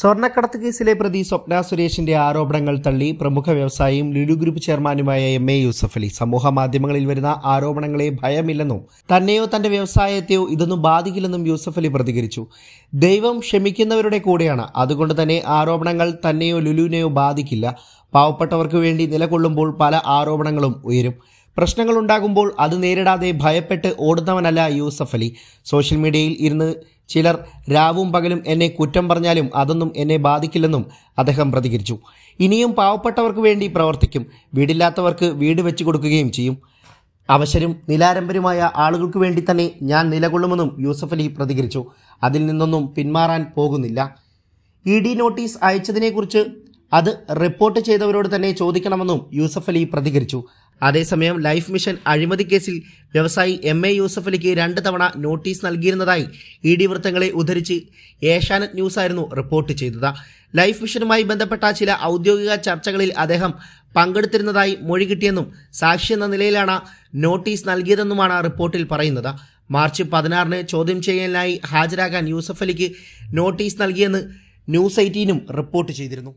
സ്വർണ്ണക്കടത്ത് കേസിലെ പ്രതി സ്വപ്ന സുരേഷിന്റെ ആരോപണങ്ങൾ തള്ളി പ്രമുഖ വ്യവസായിയും ലുലു ഗ്രൂപ്പ് ചെയർമാനുമായ എം എ യൂസഫ് അലി സമൂഹ മാധ്യമങ്ങളിൽ വരുന്ന ആരോപണങ്ങളെ ഭയമില്ലെന്നും തന്നെയോ തന്റെ വ്യവസായത്തെയോ ഇതൊന്നും ബാധിക്കില്ലെന്നും യൂസഫ് അലി പ്രതികരിച്ചു ദൈവം ക്ഷമിക്കുന്നവരുടെ കൂടെയാണ് അതുകൊണ്ട് തന്നെ ആരോപണങ്ങൾ തന്നെയോ ലുലുവിനെയോ ബാധിക്കില്ല പാവപ്പെട്ടവർക്ക് വേണ്ടി നിലകൊള്ളുമ്പോൾ പല ആരോപണങ്ങളും ഉയരും പ്രശ്നങ്ങളുണ്ടാകുമ്പോൾ അത് നേരിടാതെ ഭയപ്പെട്ട് ഓടുന്നവനല്ല യൂസഫ് അലി സോഷ്യൽ മീഡിയയിൽ ഇരുന്ന് ചിലർ രാവും പകലും എന്നെ കുറ്റം പറഞ്ഞാലും അതൊന്നും എന്നെ ബാധിക്കില്ലെന്നും അദ്ദേഹം പ്രതികരിച്ചു ഇനിയും പാവപ്പെട്ടവർക്ക് വേണ്ടി പ്രവർത്തിക്കും വീടില്ലാത്തവർക്ക് വീട് വെച്ചു കൊടുക്കുകയും ചെയ്യും അവശരും നിലാരംബരുമായ ആളുകൾക്ക് വേണ്ടി തന്നെ ഞാൻ നിലകൊള്ളുമെന്നും യൂസഫ് അലി പ്രതികരിച്ചു അതിൽ നിന്നൊന്നും പിന്മാറാൻ പോകുന്നില്ല ഇ ഡി നോട്ടീസ് അയച്ചതിനെക്കുറിച്ച് അത് റിപ്പോർട്ട് ചെയ്തവരോട് തന്നെ ചോദിക്കണമെന്നും യൂസഫ് അലി പ്രതികരിച്ചു അതേസമയം ലൈഫ് മിഷൻ അഴിമതി കേസിൽ വ്യവസായി എം എ യൂസഫലിക്ക് രണ്ട് തവണ നോട്ടീസ് നൽകിയിരുന്നതായി ഇ ഡി വൃത്തങ്ങളെ ഉദ്ധരിച്ച് ഏഷ്യാനെറ്റ് ആയിരുന്നു റിപ്പോർട്ട് ചെയ്തത് ലൈഫ് മിഷനുമായി ബന്ധപ്പെട്ട ചില ഔദ്യോഗിക ചർച്ചകളിൽ അദ്ദേഹം പങ്കെടുത്തിരുന്നതായി മൊഴി കിട്ടിയെന്നും സാക്ഷി എന്ന നിലയിലാണ് നോട്ടീസ് നൽകിയതെന്നുമാണ് റിപ്പോർട്ടിൽ പറയുന്നത് മാർച്ച് പതിനാറിന് ചോദ്യം ചെയ്യലിനായി ഹാജരാകാൻ യൂസഫലിക്ക് നോട്ടീസ് നൽകിയെന്ന് ന്യൂസ് എയ്റ്റീനും റിപ്പോർട്ട് ചെയ്തിരുന്നു